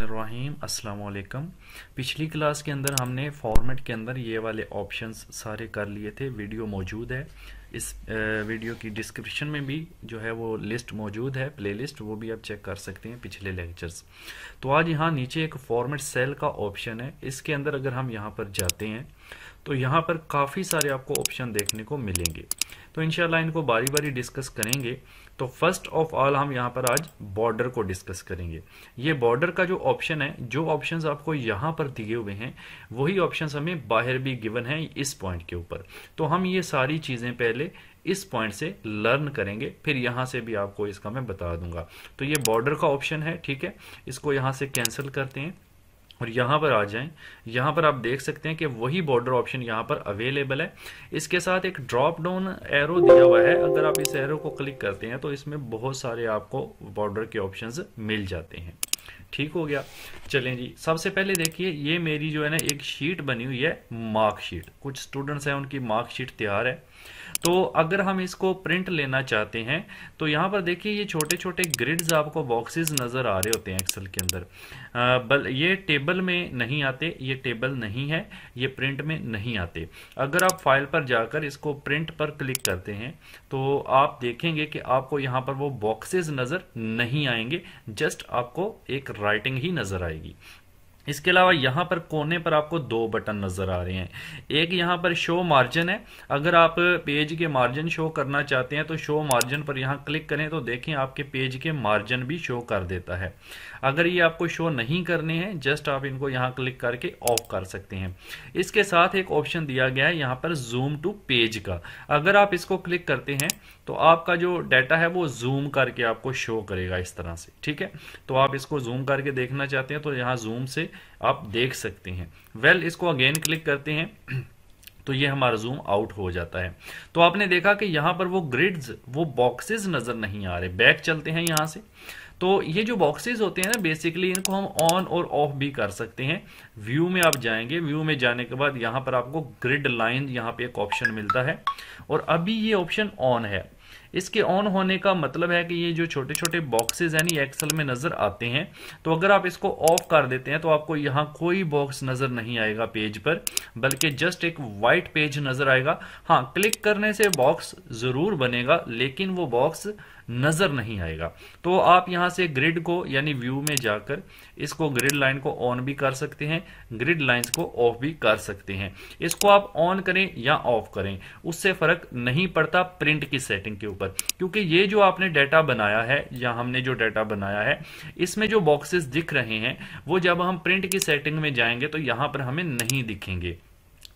रहीम अस्सलाम वालेकुम पिछली क्लास के अंदर हमने फॉर्मेट के अंदर ये वाले ऑप्शंस सारे कर लिए थे वीडियो मौजूद है इस वीडियो की डिस्क्रिप्शन में भी जो है वो लिस्ट मौजूद है प्लेलिस्ट वो भी आप चेक कर सकते हैं पिछले लेक्चर्स तो आज यहाँ नीचे एक फॉर्मेट सेल का ऑप्शन है इसके अंदर अगर हम यहाँ पर जाते हैं तो यहाँ पर काफ़ी सारे आपको ऑप्शन देखने को मिलेंगे तो इनशाला इनको बारी बारी डिस्कस करेंगे तो फर्स्ट ऑफ ऑल हम यहाँ पर आज बॉर्डर को डिस्कस करेंगे ये बॉर्डर का जो ऑप्शन है जो ऑप्शन आपको यहाँ पर दिए हुए हैं वही ऑप्शन हमें बाहर भी गिवन है इस पॉइंट के ऊपर तो हम ये सारी चीज़ें पहले इस पॉइंट से लर्न करेंगे फिर यहां से भी आपको इसका मैं बता दूंगा तो ये बॉर्डर का ऑप्शन है ठीक है इसको यहां से कैंसिल करते हैं और यहां पर आ जाएं यहां पर आप देख सकते हैं कि वही बॉर्डर ऑप्शन यहां पर अवेलेबल है इसके साथ एक ड्रॉप डाउन एरो दिया हुआ है अगर आप इस एरो को क्लिक करते हैं तो इसमें बहुत सारे आपको बॉर्डर के ऑप्शंस मिल जाते हैं ठीक हो गया चलें जी सबसे पहले देखिए ये मेरी जो है ना एक शीट बनी हुई है मार्कशीट कुछ स्टूडेंट्स हैं उनकी मार्कशीट तैयार है तो अगर हम इसको प्रिंट लेना चाहते हैं तो यहाँ पर देखिए ये छोटे छोटे ग्रिड्स आपको बॉक्सेस नज़र आ रहे होते हैं एक्सेल के अंदर बल ये टेबल में नहीं आते ये टेबल नहीं है ये प्रिंट में नहीं आते अगर आप फाइल पर जाकर इसको प्रिंट पर क्लिक करते हैं तो आप देखेंगे कि आपको यहाँ पर वो बॉक्सेज नज़र नहीं आएंगे जस्ट आपको एक राइटिंग ही नज़र आएगी इसके अलावा यहाँ पर कोने पर आपको दो बटन नज़र आ रहे हैं एक यहाँ पर शो मार्जिन है अगर आप पेज के मार्जिन शो करना चाहते हैं तो शो मार्जिन पर यहाँ क्लिक करें तो देखें आपके पेज के मार्जिन भी शो कर देता है अगर ये आपको शो नहीं करने हैं जस्ट आप इनको यहाँ क्लिक करके ऑफ कर सकते हैं इसके साथ एक ऑप्शन दिया गया है यहाँ पर जूम टू पेज का अगर आप इसको क्लिक करते हैं तो आपका जो डाटा है वो जूम करके आपको शो करेगा इस तरह से ठीक है तो आप इसको जूम करके देखना चाहते हैं तो यहाँ जूम से आप देख सकते हैं वेल well, इसको अगेन क्लिक करते हैं तो ये हमारा जूम आउट हो जाता है तो आपने देखा कि यहाँ पर वो ग्रिड्स वो बॉक्सेस नजर नहीं आ रहे बैक चलते हैं यहाँ से तो ये जो बॉक्सेस होते हैं ना बेसिकली इनको हम ऑन और ऑफ भी कर सकते हैं व्यू में आप जाएंगे व्यू में जाने के बाद यहाँ पर आपको ग्रिड लाइन यहाँ पे एक ऑप्शन मिलता है और अभी ये ऑप्शन ऑन है इसके ऑन होने का मतलब है कि ये जो छोटे छोटे बॉक्सेस यानी एक्सेल में नज़र आते हैं तो अगर आप इसको ऑफ कर देते हैं तो आपको यहाँ कोई बॉक्स नज़र नहीं आएगा पेज पर बल्कि जस्ट एक वाइट पेज नज़र आएगा हाँ क्लिक करने से बॉक्स ज़रूर बनेगा लेकिन वो बॉक्स नज़र नहीं आएगा तो आप यहां से ग्रिड को यानी व्यू में जाकर इसको ग्रिड लाइन को ऑन भी कर सकते हैं ग्रिड लाइंस को ऑफ भी कर सकते हैं इसको आप ऑन करें या ऑफ करें उससे फर्क नहीं पड़ता प्रिंट की सेटिंग के ऊपर क्योंकि ये जो आपने डाटा बनाया है या हमने जो डाटा बनाया है इसमें जो बॉक्सेस दिख रहे हैं वो जब हम प्रिंट की सेटिंग में जाएंगे तो यहां पर हमें नहीं दिखेंगे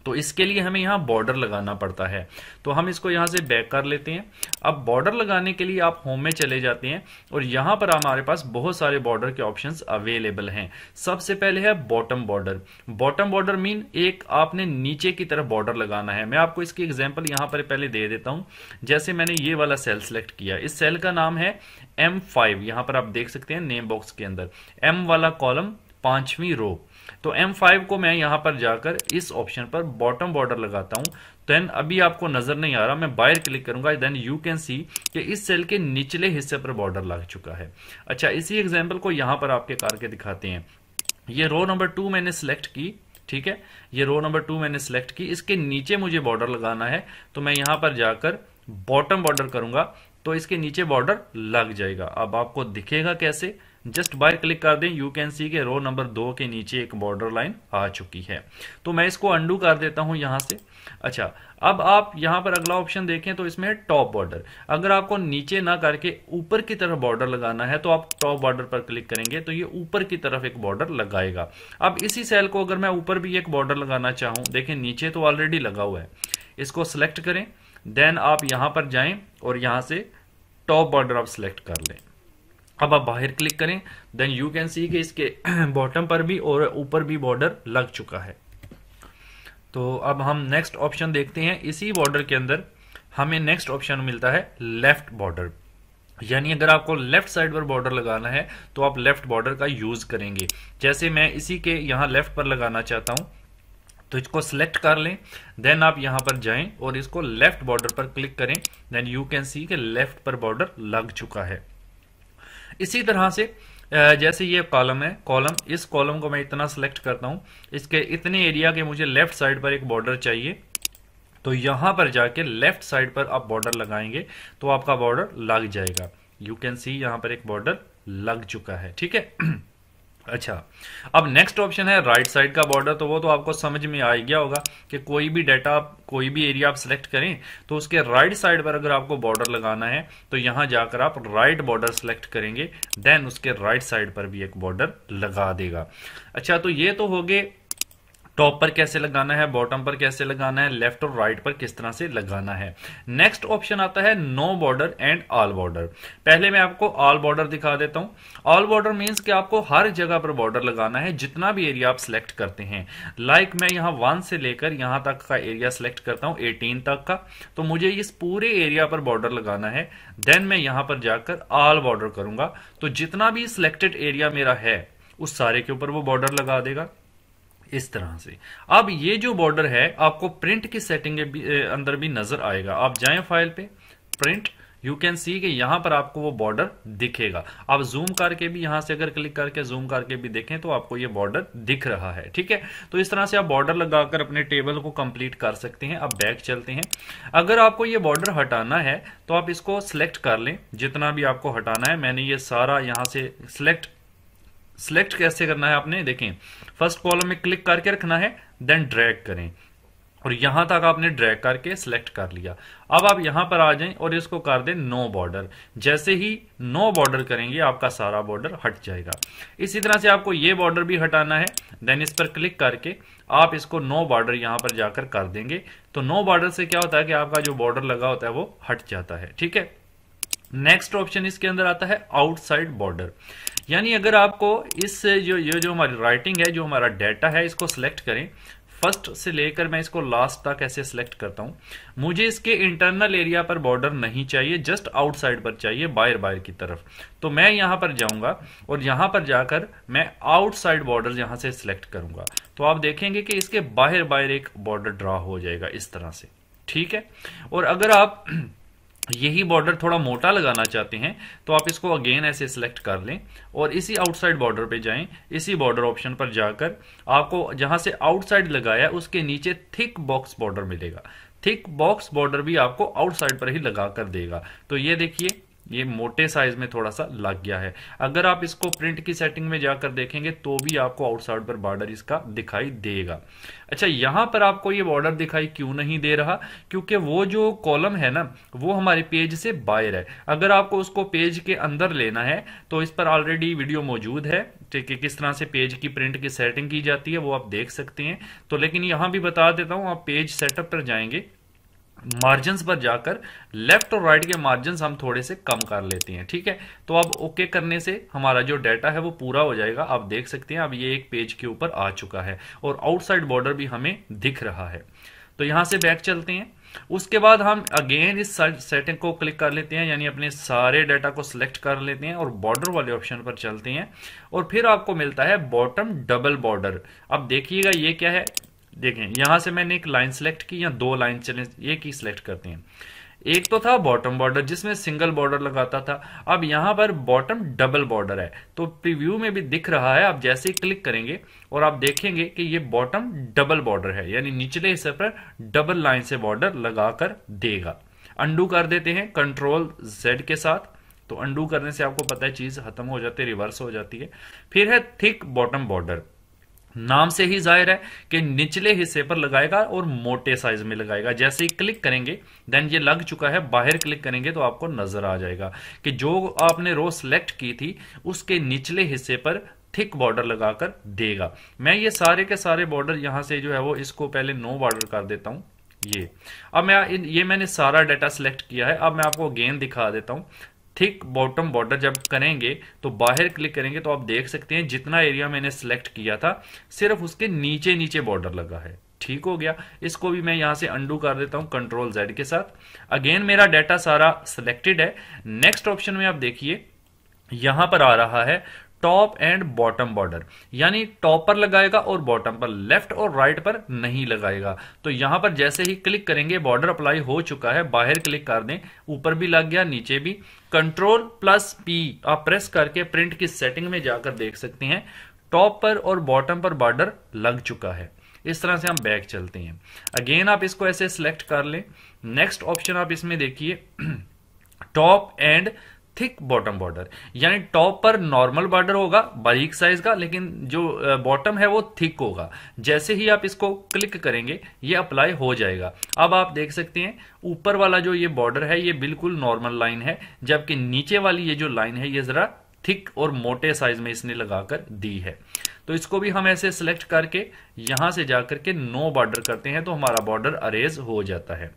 तो इसके लिए हमें यहाँ बॉर्डर लगाना पड़ता है तो हम इसको यहाँ से बैक कर लेते हैं अब बॉर्डर लगाने के लिए आप होम में चले जाते हैं और यहाँ पर हमारे पास बहुत सारे बॉर्डर के ऑप्शंस अवेलेबल हैं सबसे पहले है bottom border bottom border mean एक आपने नीचे की तरफ बॉर्डर लगाना है मैं आपको इसकी एग्जाम्पल यहाँ पर पहले दे देता हूँ जैसे मैंने ये वाला सेल सेलेक्ट किया इस सेल का नाम है एम फाइव यहाँ पर आप देख सकते हैं नेम बॉक्स के अंदर एम वाला कॉलम पांचवी रो तो M5 को मैं यहां पर जाकर इस ऑप्शन पर बॉटम बॉर्डर लगाता हूं देन अभी आपको नजर नहीं आ रहा मैं बाहर क्लिक करूंगा देन यू कैन सी कि इस सेल के निचले हिस्से पर बॉर्डर लग चुका है अच्छा इसी एग्जाम्पल को यहां पर आपके कार के दिखाते हैं ये रो नंबर टू मैंने सिलेक्ट की ठीक है ये रो नंबर टू मैंने सिलेक्ट की इसके नीचे मुझे बॉर्डर लगाना है तो मैं यहां पर जाकर बॉटम बॉर्डर करूंगा तो इसके नीचे बॉर्डर लग जाएगा अब आपको दिखेगा कैसे जस्ट बाय क्लिक कर दें यू कैन सी के रो नंबर दो के नीचे एक बॉर्डर लाइन आ चुकी है तो मैं इसको अंडू कर देता हूं यहां से अच्छा अब आप यहां पर अगला ऑप्शन देखें तो इसमें टॉप बॉर्डर अगर आपको नीचे ना करके ऊपर की तरफ बॉर्डर लगाना है तो आप टॉप बॉर्डर पर क्लिक करेंगे तो ये ऊपर की तरफ एक बॉर्डर लगाएगा अब इसी सेल को अगर मैं ऊपर भी एक बॉर्डर लगाना चाहूं देखें नीचे तो ऑलरेडी लगा हुआ है इसको सिलेक्ट करें देन आप यहां पर जाएं और यहां से टॉप बॉर्डर आप सिलेक्ट कर लें अब आप बाहर क्लिक करें देन यू कैन सी कि इसके बॉटम पर भी और ऊपर भी बॉर्डर लग चुका है तो अब हम नेक्स्ट ऑप्शन देखते हैं इसी बॉर्डर के अंदर हमें नेक्स्ट ऑप्शन मिलता है लेफ्ट बॉर्डर यानी अगर आपको लेफ्ट साइड पर बॉर्डर लगाना है तो आप लेफ्ट बॉर्डर का यूज करेंगे जैसे मैं इसी के यहां लेफ्ट पर लगाना चाहता हूं तो इसको सिलेक्ट कर लें देन आप यहां पर जाएं और इसको लेफ्ट बॉर्डर पर क्लिक करें देन यू कैन सी के लेफ्ट पर बॉर्डर लग चुका है इसी तरह से जैसे ये कॉलम है कॉलम इस कॉलम को मैं इतना सिलेक्ट करता हूं इसके इतने एरिया के मुझे लेफ्ट साइड पर एक बॉर्डर चाहिए तो यहां पर जाके लेफ्ट साइड पर आप बॉर्डर लगाएंगे तो आपका बॉर्डर लग जाएगा यू कैन सी यहां पर एक बॉर्डर लग चुका है ठीक है अच्छा अब नेक्स्ट ऑप्शन है राइट साइड का बॉर्डर तो वो तो आपको समझ में आ गया होगा कि कोई भी डाटा आप कोई भी एरिया आप सिलेक्ट करें तो उसके राइट साइड पर अगर आपको बॉर्डर लगाना है तो यहां जाकर आप राइट बॉर्डर सिलेक्ट करेंगे देन उसके राइट साइड पर भी एक बॉर्डर लगा देगा अच्छा तो ये तो हो गए टॉप पर कैसे लगाना है बॉटम पर कैसे लगाना है लेफ्ट और राइट पर किस तरह से लगाना है नेक्स्ट ऑप्शन आता है no border and all border पहले मैं आपको ऑल बॉर्डर दिखा देता हूं ऑल बॉर्डर मीन्स कि आपको हर जगह पर बॉर्डर लगाना है जितना भी एरिया आप सिलेक्ट करते हैं लाइक like मैं यहां वन से लेकर यहां तक का एरिया सिलेक्ट करता हूं एटीन तक का तो मुझे इस पूरे एरिया पर बॉर्डर लगाना है देन मैं यहां पर जाकर ऑल बॉर्डर करूंगा तो जितना भी सिलेक्टेड एरिया मेरा है उस सारे के ऊपर वो बॉर्डर लगा देगा इस तरह से अब ये जो बॉर्डर है आपको प्रिंट की सेटिंग भी, अंदर भी नजर आएगा आप जाए फाइल पे प्रिंट यू कैन सी कि यहां पर आपको वो बॉर्डर दिखेगा आप जूम करके भी यहां से अगर क्लिक करके जूम करके भी देखें तो आपको ये बॉर्डर दिख रहा है ठीक है तो इस तरह से आप बॉर्डर लगाकर अपने टेबल को कंप्लीट कर सकते हैं अब बैक चलते हैं अगर आपको ये बॉर्डर हटाना है तो आप इसको सिलेक्ट कर लें जितना भी आपको हटाना है मैंने ये सारा यहां से सिलेक्ट सिलेक्ट कैसे करना है आपने देखें फर्स्ट कॉलम में क्लिक करके रखना है देन ड्रैग करें और यहां तक आपने ड्रैग करके सिलेक्ट कर लिया अब आप यहां पर आ जाएं और इसको कर दें नो बॉर्डर जैसे ही नो बॉर्डर करेंगे आपका सारा बॉर्डर हट जाएगा इसी तरह से आपको ये बॉर्डर भी हटाना है देन इस पर क्लिक करके आप इसको नो बॉर्डर यहां पर जाकर कर देंगे तो नो बॉर्डर से क्या होता है कि आपका जो बॉर्डर लगा होता है वो हट जाता है ठीक है नेक्स्ट ऑप्शन इसके अंदर आता है आउटसाइड बॉर्डर यानी अगर आपको इस जो ये जो हमारी राइटिंग है जो हमारा डाटा है इसको सिलेक्ट करें फर्स्ट से लेकर मैं इसको लास्ट तक ऐसे सिलेक्ट करता हूं मुझे इसके इंटरनल एरिया पर बॉर्डर नहीं चाहिए जस्ट आउटसाइड पर चाहिए बाहर बाहर की तरफ तो मैं यहां पर जाऊंगा और यहां पर जाकर मैं आउटसाइड बॉर्डर यहां से सिलेक्ट करूंगा तो आप देखेंगे कि इसके बाहर बाहर एक बॉर्डर ड्रा हो जाएगा इस तरह से ठीक है और अगर आप यही बॉर्डर थोड़ा मोटा लगाना चाहते हैं तो आप इसको अगेन ऐसे सिलेक्ट कर लें और इसी आउटसाइड बॉर्डर पे जाएं इसी बॉर्डर ऑप्शन पर जाकर आपको जहां से आउटसाइड लगाया उसके नीचे थिक बॉक्स बॉर्डर मिलेगा थिक बॉक्स बॉर्डर भी आपको आउटसाइड पर ही लगा कर देगा तो ये देखिए ये मोटे साइज में थोड़ा सा लग गया है अगर आप इसको प्रिंट की सेटिंग में जाकर देखेंगे तो भी आपको आउटसाइड पर बॉर्डर इसका दिखाई देगा अच्छा यहां पर आपको ये बॉर्डर दिखाई क्यों नहीं दे रहा क्योंकि वो जो कॉलम है ना वो हमारे पेज से बाहर है अगर आपको उसको पेज के अंदर लेना है तो इस पर ऑलरेडी वीडियो मौजूद है ठीक है किस तरह से पेज की प्रिंट की सेटिंग की जाती है वो आप देख सकते हैं तो लेकिन यहां भी बता देता हूं आप पेज सेटअप पर जाएंगे मार्जिन पर जाकर लेफ्ट और राइट के मार्जिन हम थोड़े से कम कर लेते हैं ठीक है तो अब ओके okay करने से हमारा जो डाटा है वो पूरा हो जाएगा आप देख सकते हैं अब ये एक पेज के ऊपर आ चुका है और आउटसाइड बॉर्डर भी हमें दिख रहा है तो यहां से बैक चलते हैं उसके बाद हम अगेन इस सेटिंग को क्लिक कर लेते हैं यानी अपने सारे डाटा को सिलेक्ट कर लेते हैं और बॉर्डर वाले ऑप्शन पर चलते हैं और फिर आपको मिलता है बॉटम डबल बॉर्डर अब देखिएगा ये क्या है देखें यहां से मैंने एक लाइन सेलेक्ट की या दो लाइन चले एक ही सिलेक्ट करते हैं एक तो था बॉटम बॉर्डर जिसमें सिंगल बॉर्डर लगाता था अब यहां पर बॉटम डबल बॉर्डर है तो प्रीव्यू में भी दिख रहा है आप जैसे ही क्लिक करेंगे और आप देखेंगे कि ये बॉटम डबल बॉर्डर है यानी निचले हिस्से पर डबल लाइन से बॉर्डर लगाकर देगा अंडू कर देते हैं कंट्रोल जेड के साथ तो अंडू करने से आपको पता है चीज खत्म हो जाती है रिवर्स हो जाती है फिर है थिक बॉटम बॉर्डर नाम से ही जाहिर है कि निचले हिस्से पर लगाएगा और मोटे साइज में लगाएगा जैसे ही क्लिक करेंगे देन ये लग चुका है बाहर क्लिक करेंगे तो आपको नजर आ जाएगा कि जो आपने रो सेलेक्ट की थी उसके निचले हिस्से पर थिक बॉर्डर लगाकर देगा मैं ये सारे के सारे बॉर्डर यहां से जो है वो इसको पहले नो बॉर्डर कर देता हूं ये अब मैं ये मैंने सारा डाटा सिलेक्ट किया है अब मैं आपको अगेन दिखा देता हूं थिक बॉटम बॉर्डर जब करेंगे तो बाहर क्लिक करेंगे तो आप देख सकते हैं जितना एरिया मैंने सेलेक्ट किया था सिर्फ उसके नीचे नीचे बॉर्डर लगा है ठीक हो गया इसको भी मैं यहां से अंडू कर देता हूं कंट्रोल जेड के साथ अगेन मेरा डाटा सारा सिलेक्टेड है नेक्स्ट ऑप्शन में आप देखिए यहां पर आ रहा है टॉप एंड बॉटम बॉर्डर यानी टॉप पर लगाएगा और बॉटम पर लेफ्ट और राइट पर नहीं लगाएगा तो यहां पर जैसे ही क्लिक करेंगे बॉर्डर अप्लाई हो चुका है बाहर क्लिक कर दें ऊपर भी लग गया नीचे भी कंट्रोल प्लस पी आप प्रेस करके प्रिंट की सेटिंग में जाकर देख सकते हैं टॉप पर और बॉटम पर बॉर्डर लग चुका है इस तरह से हम बैक चलते हैं अगेन आप इसको ऐसे सिलेक्ट कर लें नेक्स्ट ऑप्शन आप इसमें देखिए top and thick bottom border यानी टॉप पर नॉर्मल बॉर्डर होगा बारीक साइज का लेकिन जो बॉटम है वो थिक होगा जैसे ही आप इसको क्लिक करेंगे ये अप्लाई हो जाएगा अब आप देख सकते हैं ऊपर वाला जो ये बॉर्डर है ये बिल्कुल नॉर्मल लाइन है जबकि नीचे वाली ये जो लाइन है ये जरा थिक और मोटे साइज में इसने लगाकर दी है तो इसको भी हम ऐसे सिलेक्ट करके यहां से जाकर के नो बॉर्डर करते हैं तो हमारा बॉर्डर अरेज हो जाता है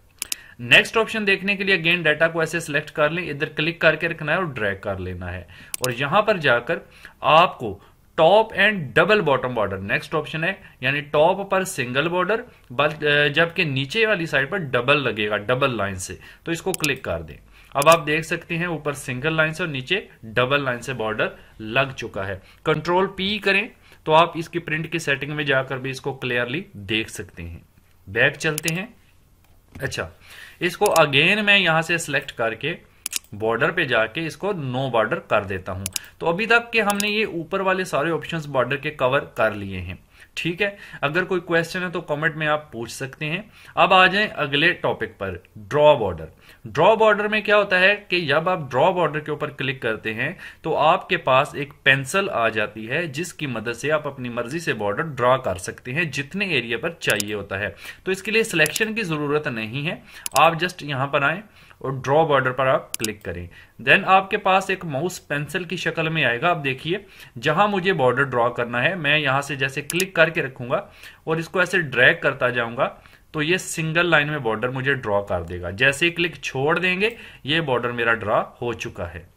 नेक्स्ट ऑप्शन देखने के लिए अगेन डाटा को ऐसे सिलेक्ट कर लें इधर क्लिक करके रखना है और ड्रैग कर लेना है और यहां पर जाकर आपको top and double bottom border next option है यानी टॉप पर सिंगल बॉर्डर जबकि नीचे वाली साइड पर डबल लगेगा डबल लाइन से तो इसको क्लिक कर दें अब आप देख सकते हैं ऊपर सिंगल लाइन से और नीचे डबल लाइन से बॉर्डर लग चुका है कंट्रोल पी करें तो आप इसकी प्रिंट की सेटिंग में जाकर भी इसको क्लियरली देख सकते हैं बैक चलते हैं अच्छा इसको अगेन मैं यहां से सिलेक्ट करके बॉर्डर पे जाके इसको नो बॉर्डर कर देता हूं तो अभी तक के हमने ये ऊपर वाले सारे ऑप्शंस बॉर्डर के कवर कर लिए हैं ठीक है अगर कोई क्वेश्चन है तो कमेंट में आप पूछ सकते हैं अब आ जाए अगले टॉपिक पर ड्रॉ बॉर्डर ड्रॉ बॉर्डर में क्या होता है कि जब आप ड्रॉ बॉर्डर के ऊपर क्लिक करते हैं तो आपके पास एक पेंसिल आ जाती है जिसकी मदद से आप अपनी मर्जी से बॉर्डर ड्रॉ कर सकते हैं जितने एरिया पर चाहिए होता है तो इसके लिए सिलेक्शन की जरूरत नहीं है आप जस्ट यहां पर आए और ड्रॉ बॉर्डर पर आप क्लिक करें देन आपके पास एक माउस पेंसिल की शक्ल में आएगा आप देखिए जहां मुझे बॉर्डर ड्रॉ करना है मैं यहां से जैसे क्लिक करके रखूंगा और इसको ऐसे ड्रैग करता जाऊंगा तो ये सिंगल लाइन में बॉर्डर मुझे ड्रॉ कर देगा जैसे ही क्लिक छोड़ देंगे ये बॉर्डर मेरा ड्रा हो चुका है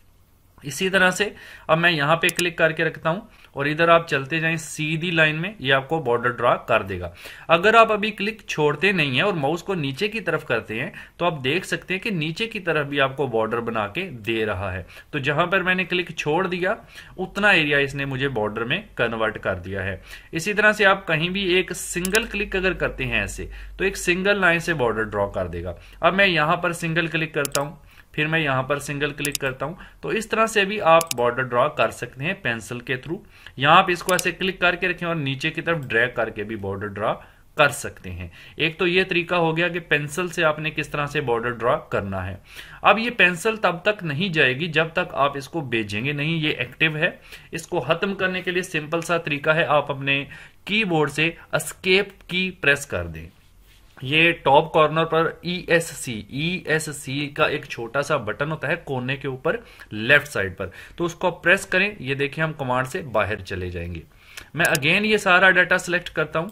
इसी तरह से अब मैं यहां पे क्लिक करके रखता हूं और इधर आप चलते जाएं सीधी लाइन में ये आपको बॉर्डर ड्रा कर देगा अगर आप अभी क्लिक छोड़ते नहीं है और माउस को नीचे की तरफ करते हैं तो आप देख सकते हैं कि नीचे की तरफ भी आपको बॉर्डर बना के दे रहा है तो जहां पर मैंने क्लिक छोड़ दिया उतना एरिया इसने मुझे बॉर्डर में कन्वर्ट कर दिया है इसी तरह से आप कहीं भी एक सिंगल क्लिक अगर करते हैं ऐसे तो एक सिंगल लाइन से बॉर्डर ड्रॉ कर देगा अब मैं यहां पर सिंगल क्लिक करता हूं फिर मैं यहाँ पर सिंगल क्लिक करता हूँ तो इस तरह से भी आप बॉर्डर ड्रॉ कर सकते हैं पेंसिल के थ्रू यहाँ आप इसको ऐसे क्लिक करके रखें और नीचे की तरफ ड्रैग करके भी बॉर्डर ड्रॉ कर सकते हैं एक तो ये तरीका हो गया कि पेंसिल से आपने किस तरह से बॉर्डर ड्रॉ करना है अब ये पेंसिल तब तक नहीं जाएगी जब तक आप इसको भेजेंगे नहीं ये एक्टिव है इसको खत्म करने के लिए सिंपल सा तरीका है आप अपने कीबोर्ड से स्केप की प्रेस कर दें ये टॉप कॉर्नर पर E S C E S C का एक छोटा सा बटन होता है कोने के ऊपर लेफ्ट साइड पर तो उसको आप प्रेस करें ये देखिए हम कमांड से बाहर चले जाएंगे मैं अगेन ये सारा डाटा सिलेक्ट करता हूं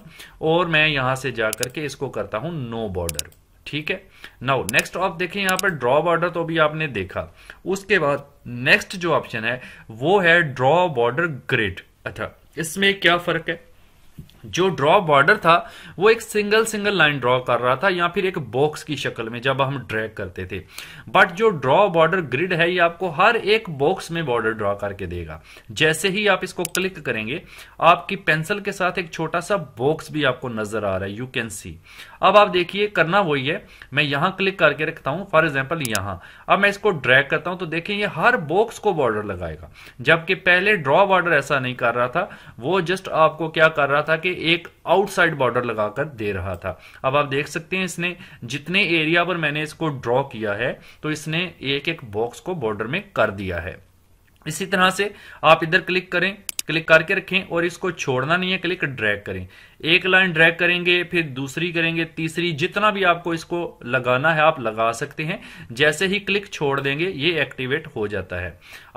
और मैं यहां से जा करके इसको करता हूं नो बॉर्डर ठीक है नाउ नेक्स्ट आप देखें यहां पर ड्रॉ बॉर्डर तो अभी आपने देखा उसके बाद नेक्स्ट जो ऑप्शन है वो है ड्रॉ बॉर्डर ग्रिड अच्छा इसमें क्या फर्क है जो ड्रॉ बॉर्डर था वो एक सिंगल सिंगल लाइन ड्रॉ कर रहा था या फिर एक बॉक्स की शक्ल में जब हम ड्रैग करते थे बट जो ड्रॉ बॉर्डर ग्रिड है ये आपको हर एक बॉक्स में बॉर्डर ड्रॉ करके देगा जैसे ही आप इसको क्लिक करेंगे आपकी पेंसिल के साथ एक छोटा सा बॉक्स भी आपको नजर आ रहा है यू कैन सी अब आप देखिए करना वही है मैं यहां क्लिक करके रखता हूं फॉर एग्जाम्पल यहां अब मैं इसको ड्रैग करता हूं तो देखें ये हर बॉक्स को बॉर्डर लगाएगा जबकि पहले ड्रॉ बॉर्डर ऐसा नहीं कर रहा था वो जस्ट आपको क्या कर रहा था कि के एक आउटसाइड बॉर्डर लगाकर दे रहा था अब आप देख सकते हैं इसने जितने एरिया पर मैंने इसको ड्रॉ किया है तो इसने एक एक बॉक्स को बॉर्डर में कर दिया है इसी तरह से आप इधर क्लिक करें क्लिक करके रखें और इसको छोड़ना नहीं है क्लिक ड्रैग करें एक लाइन ड्रैग करेंगे फिर दूसरी करेंगे तीसरी जितना भी आपको इसको लगाना है आप लगा सकते हैं जैसे ही क्लिक छोड़ देंगे ये एक्टिवेट हो जाता है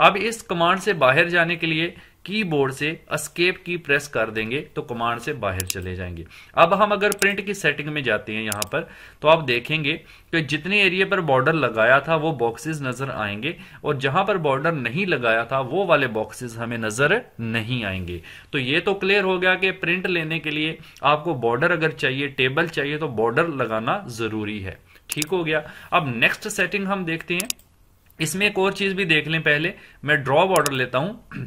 अब इस कमांड से बाहर जाने के लिए कीबोर्ड से स्केप की प्रेस कर देंगे तो कमांड से बाहर चले जाएंगे अब हम अगर प्रिंट की सेटिंग में जाते हैं यहां पर तो आप देखेंगे कि जितने एरिया पर बॉर्डर लगाया था वो बॉक्सेस नजर आएंगे और जहां पर बॉर्डर नहीं लगाया था वो वाले बॉक्सेस हमें नजर नहीं आएंगे तो ये तो क्लियर हो गया कि प्रिंट लेने के लिए आपको बॉर्डर अगर चाहिए टेबल चाहिए तो बॉर्डर लगाना जरूरी है ठीक हो गया अब नेक्स्ट सेटिंग हम देखते हैं इसमें एक और चीज भी देख लें पहले मैं ड्रॉ बॉर्डर लेता हूं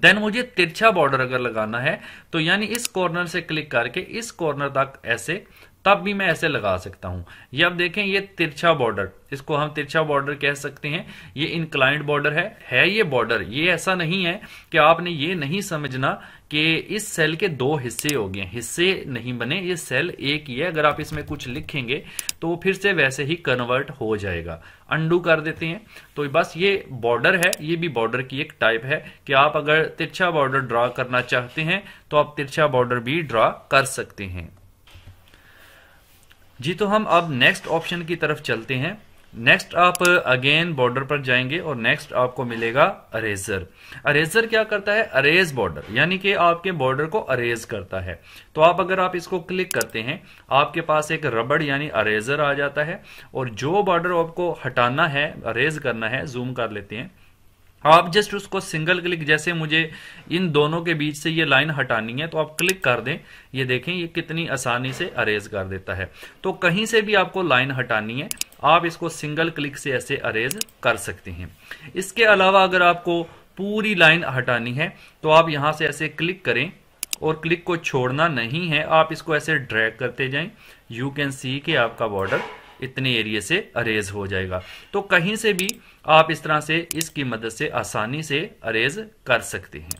देन मुझे तिरछा बॉर्डर अगर लगाना है तो यानी इस कॉर्नर से क्लिक करके इस कॉर्नर तक ऐसे तब भी मैं ऐसे लगा सकता हूं ये अब देखें ये तिरछा बॉर्डर इसको हम तिरछा बॉर्डर कह सकते हैं ये इनक्लाइंट बॉर्डर है है ये बॉर्डर ये ऐसा नहीं है कि आपने ये नहीं समझना कि इस सेल के दो हिस्से हो गए हिस्से नहीं बने ये सेल एक ही है अगर आप इसमें कुछ लिखेंगे तो फिर से वैसे ही कन्वर्ट हो जाएगा अंडू कर देते हैं तो बस ये बॉर्डर है ये भी बॉर्डर की एक टाइप है कि आप अगर तिरछा बॉर्डर ड्रा करना चाहते हैं तो आप तिरछा बॉर्डर भी ड्रा कर सकते हैं जी तो हम अब नेक्स्ट ऑप्शन की तरफ चलते हैं नेक्स्ट आप अगेन uh, बॉर्डर पर जाएंगे और नेक्स्ट आपको मिलेगा अरेजर अरेजर क्या करता है अरेज बॉर्डर यानी कि आपके बॉर्डर को अरेज करता है तो आप अगर आप इसको क्लिक करते हैं आपके पास एक रबड़ यानी अरेजर आ जाता है और जो बॉर्डर आपको हटाना है अरेज करना है जूम कर लेते हैं आप जस्ट उसको सिंगल क्लिक जैसे मुझे इन दोनों के बीच से ये लाइन हटानी है तो आप क्लिक कर दें ये देखें ये कितनी आसानी से अरेज कर देता है तो कहीं से भी आपको लाइन हटानी है आप इसको सिंगल क्लिक से ऐसे अरेज कर सकते हैं इसके अलावा अगर आपको पूरी लाइन हटानी है तो आप यहां से ऐसे क्लिक करें और क्लिक को छोड़ना नहीं है आप इसको ऐसे ड्रैग करते जाएं यू कैन सी के आपका बॉर्डर इतने एरिया से अरेज हो जाएगा तो कहीं से भी आप इस तरह से इसकी मदद से आसानी से अरेज कर सकते हैं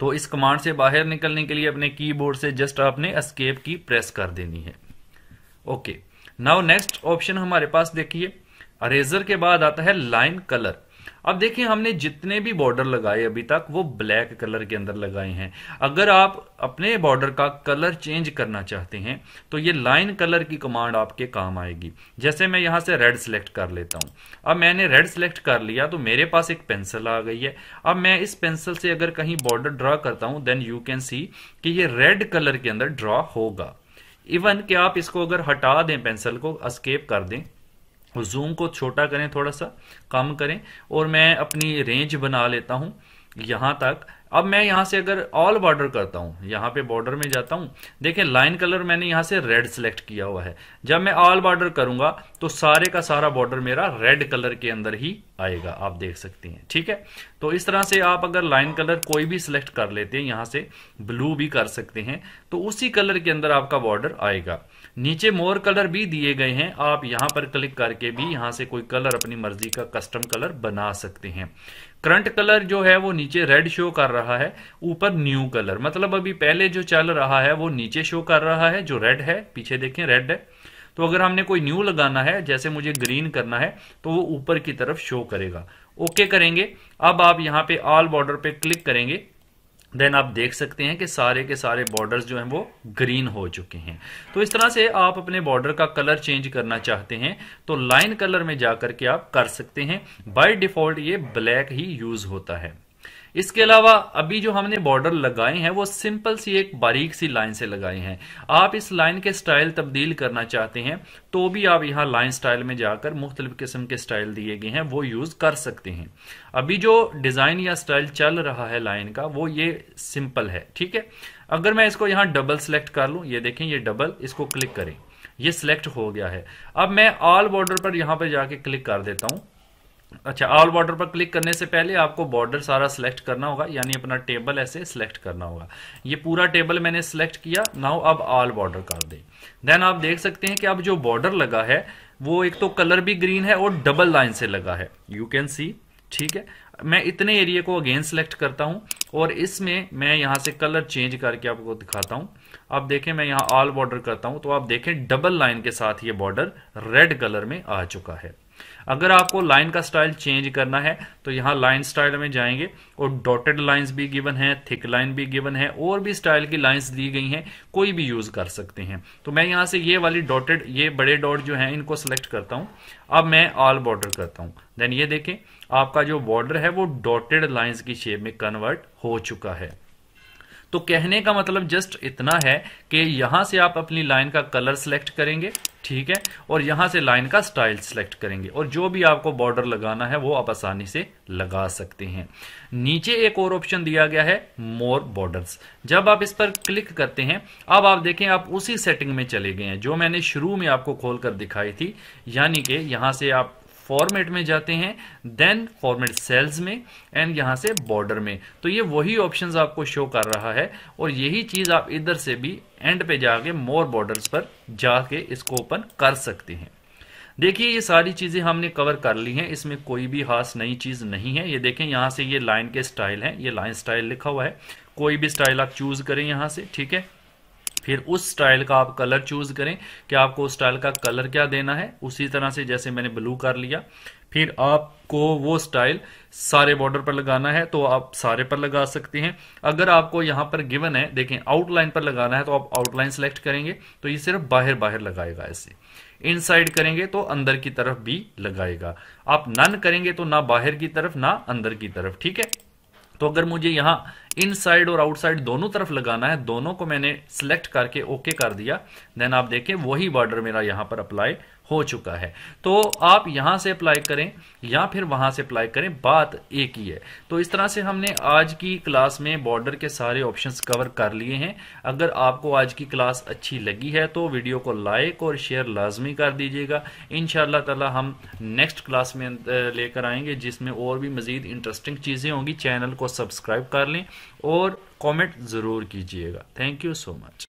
तो इस कमांड से बाहर निकलने के लिए अपने कीबोर्ड से जस्ट आपने एस्केप की प्रेस कर देनी है ओके नाउ नेक्स्ट ऑप्शन हमारे पास देखिए अरेजर के बाद आता है लाइन कलर अब देखिए हमने जितने भी बॉर्डर लगाए अभी तक वो ब्लैक कलर के अंदर लगाए हैं अगर आप अपने बॉर्डर का कलर चेंज करना चाहते हैं तो ये लाइन कलर की कमांड आपके काम आएगी जैसे मैं यहां से रेड सिलेक्ट कर लेता हूं अब मैंने रेड सिलेक्ट कर लिया तो मेरे पास एक पेंसिल आ गई है अब मैं इस पेंसिल से अगर कहीं बॉर्डर ड्रा करता हूं देन यू कैन सी कि ये रेड कलर के अंदर ड्रा होगा इवन कि आप इसको अगर हटा दें पेंसिल को स्केप कर दें और जूम को छोटा करें थोड़ा सा कम करें और मैं अपनी रेंज बना लेता हूं यहां तक अब मैं यहां से अगर ऑल बॉर्डर करता हूं यहां पे बॉर्डर में जाता हूं देखें लाइन कलर मैंने यहां से रेड सेलेक्ट किया हुआ है जब मैं ऑल बॉर्डर करूंगा तो सारे का सारा बॉर्डर मेरा रेड कलर के अंदर ही आएगा आप देख सकते हैं ठीक है तो इस तरह से आप अगर लाइन कलर कोई भी सिलेक्ट कर लेते हैं यहां से ब्लू भी कर सकते हैं तो उसी कलर के अंदर आपका बॉर्डर आएगा नीचे मोर कलर भी दिए गए हैं आप यहां पर क्लिक करके भी यहां से कोई कलर अपनी मर्जी का कस्टम कलर बना सकते हैं करंट कलर जो है वो नीचे रेड शो कर रहा है ऊपर न्यू कलर मतलब अभी पहले जो चल रहा है वो नीचे शो कर रहा है जो रेड है पीछे देखें रेड है तो अगर हमने कोई न्यू लगाना है जैसे मुझे ग्रीन करना है तो वो ऊपर की तरफ शो करेगा ओके करेंगे अब आप यहाँ पे ऑल बॉर्डर पे क्लिक करेंगे देन आप देख सकते हैं कि सारे के सारे बॉर्डर्स जो हैं वो ग्रीन हो चुके हैं तो इस तरह से आप अपने बॉर्डर का कलर चेंज करना चाहते हैं तो लाइन कलर में जाकर के आप कर सकते हैं बाय डिफॉल्ट ये ब्लैक ही यूज होता है इसके अलावा अभी जो हमने बॉर्डर लगाए हैं वो सिंपल सी एक बारीक सी लाइन से लगाए हैं आप इस लाइन के स्टाइल तब्दील करना चाहते हैं तो भी आप यहाँ लाइन स्टाइल में जाकर मुख्तलिफ किस्म के स्टाइल दिए गए हैं वो यूज़ कर सकते हैं अभी जो डिज़ाइन या स्टाइल चल रहा है लाइन का वो ये सिंपल है ठीक है अगर मैं इसको यहाँ डबल सेलेक्ट कर लूँ ये देखें ये डबल इसको क्लिक करें ये सिलेक्ट हो गया है अब मैं ऑल बॉर्डर पर यहाँ पर जाके क्लिक कर देता हूँ अच्छा ऑल बॉर्डर पर क्लिक करने से पहले आपको बॉर्डर सारा सिलेक्ट करना होगा यानी अपना टेबल ऐसे सिलेक्ट करना होगा ये पूरा टेबल मैंने सिलेक्ट किया नाउ अब ऑल बॉर्डर कर दे देन आप देख सकते हैं कि अब जो बॉर्डर लगा है वो एक तो कलर भी ग्रीन है और डबल लाइन से लगा है यू कैन सी ठीक है मैं इतने एरिया को अगेन सेलेक्ट करता हूं और इसमें मैं यहां से कलर चेंज करके आपको दिखाता हूं आप देखें मैं यहां ऑल बॉर्डर करता हूं तो आप देखें डबल लाइन के साथ ये बॉर्डर रेड कलर में आ चुका है अगर आपको लाइन का स्टाइल चेंज करना है तो यहाँ लाइन स्टाइल में जाएंगे और डॉटेड लाइंस भी गिवन है थिक लाइन भी गिवन है और भी स्टाइल की लाइंस दी गई हैं कोई भी यूज कर सकते हैं तो मैं यहाँ से ये वाली डॉटेड ये बड़े डॉट जो है इनको सिलेक्ट करता हूँ अब मैं ऑल बॉर्डर करता हूँ देन ये देखें आपका जो बॉर्डर है वो डॉटेड लाइन्स की शेप में कन्वर्ट हो चुका है तो कहने का मतलब जस्ट इतना है कि यहां से आप अपनी लाइन का कलर सेलेक्ट करेंगे ठीक है और यहां से लाइन का स्टाइल सेलेक्ट करेंगे और जो भी आपको बॉर्डर लगाना है वो आप आसानी से लगा सकते हैं नीचे एक और ऑप्शन दिया गया है मोर बॉर्डर्स जब आप इस पर क्लिक करते हैं अब आप देखें आप उसी सेटिंग में चले गए हैं जो मैंने शुरू में आपको खोलकर दिखाई थी यानी कि यहां से आप फॉर्मेट में जाते हैं देन फॉर्मेट सेल्स में एंड यहां से बॉर्डर में तो ये वही ऑप्शंस आपको शो कर रहा है और यही चीज़ आप इधर से भी एंड पे जाके मोर बॉर्डर्स पर जाके इसको ओपन कर सकते हैं देखिए ये सारी चीज़ें हमने कवर कर ली हैं इसमें कोई भी खास नई चीज़ नहीं है ये देखें यहां से ये लाइन के स्टाइल हैं ये लाइन स्टाइल लिखा हुआ है कोई भी स्टाइल आप चूज़ करें यहां से ठीक है फिर उस स्टाइल का आप कलर चूज करें कि आपको उस स्टाइल का कलर क्या देना है उसी तरह से जैसे मैंने ब्लू कर लिया फिर आपको वो स्टाइल सारे बॉर्डर पर लगाना है तो आप सारे पर लगा सकते हैं अगर आपको यहां पर गिवन है देखें आउटलाइन पर लगाना है तो आप आउटलाइन सेलेक्ट करेंगे तो ये सिर्फ बाहर बाहर लगाएगा ऐसे इनसाइड करेंगे तो अंदर की तरफ भी लगाएगा आप नन करेंगे तो ना बाहर की तरफ ना अंदर की तरफ ठीक है तो अगर मुझे यहां इन साइड और आउटसाइड दोनों तरफ लगाना है दोनों को मैंने सिलेक्ट करके ओके कर दिया देन आप देखें वही बॉर्डर मेरा यहां पर अप्लाई हो चुका है तो आप यहाँ से अप्लाई करें या फिर वहाँ से अप्लाई करें बात एक ही है तो इस तरह से हमने आज की क्लास में बॉर्डर के सारे ऑप्शंस कवर कर लिए हैं अगर आपको आज की क्लास अच्छी लगी है तो वीडियो को लाइक और शेयर लाजमी कर दीजिएगा इन ताला हम नेक्स्ट क्लास में लेकर आएंगे जिसमें और भी मज़ीद इंटरेस्टिंग चीज़ें होंगी चैनल को सब्सक्राइब कर लें और कॉमेंट ज़रूर कीजिएगा थैंक यू सो मच